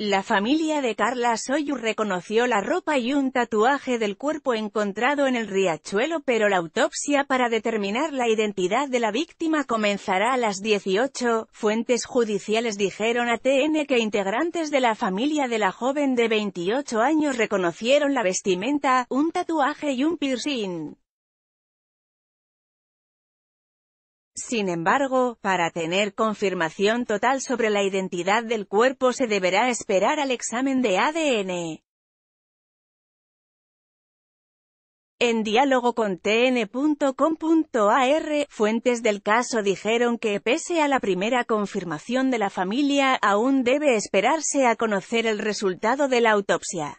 La familia de Carla Soyu reconoció la ropa y un tatuaje del cuerpo encontrado en el riachuelo pero la autopsia para determinar la identidad de la víctima comenzará a las 18. Fuentes judiciales dijeron a TN que integrantes de la familia de la joven de 28 años reconocieron la vestimenta, un tatuaje y un piercing. Sin embargo, para tener confirmación total sobre la identidad del cuerpo se deberá esperar al examen de ADN. En diálogo con tn.com.ar, fuentes del caso dijeron que pese a la primera confirmación de la familia, aún debe esperarse a conocer el resultado de la autopsia.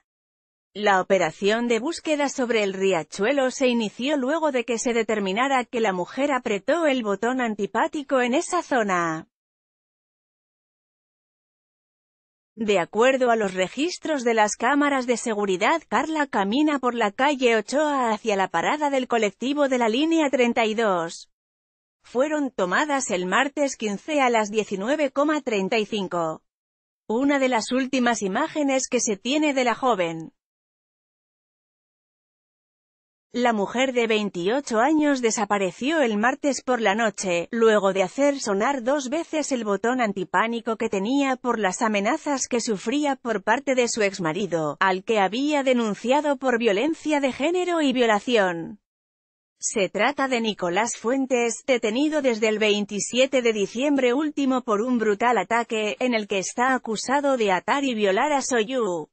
La operación de búsqueda sobre el riachuelo se inició luego de que se determinara que la mujer apretó el botón antipático en esa zona. De acuerdo a los registros de las cámaras de seguridad, Carla camina por la calle Ochoa hacia la parada del colectivo de la línea 32. Fueron tomadas el martes 15 a las 19,35. Una de las últimas imágenes que se tiene de la joven. La mujer de 28 años desapareció el martes por la noche, luego de hacer sonar dos veces el botón antipánico que tenía por las amenazas que sufría por parte de su exmarido, al que había denunciado por violencia de género y violación. Se trata de Nicolás Fuentes, detenido desde el 27 de diciembre último por un brutal ataque, en el que está acusado de atar y violar a Soyu.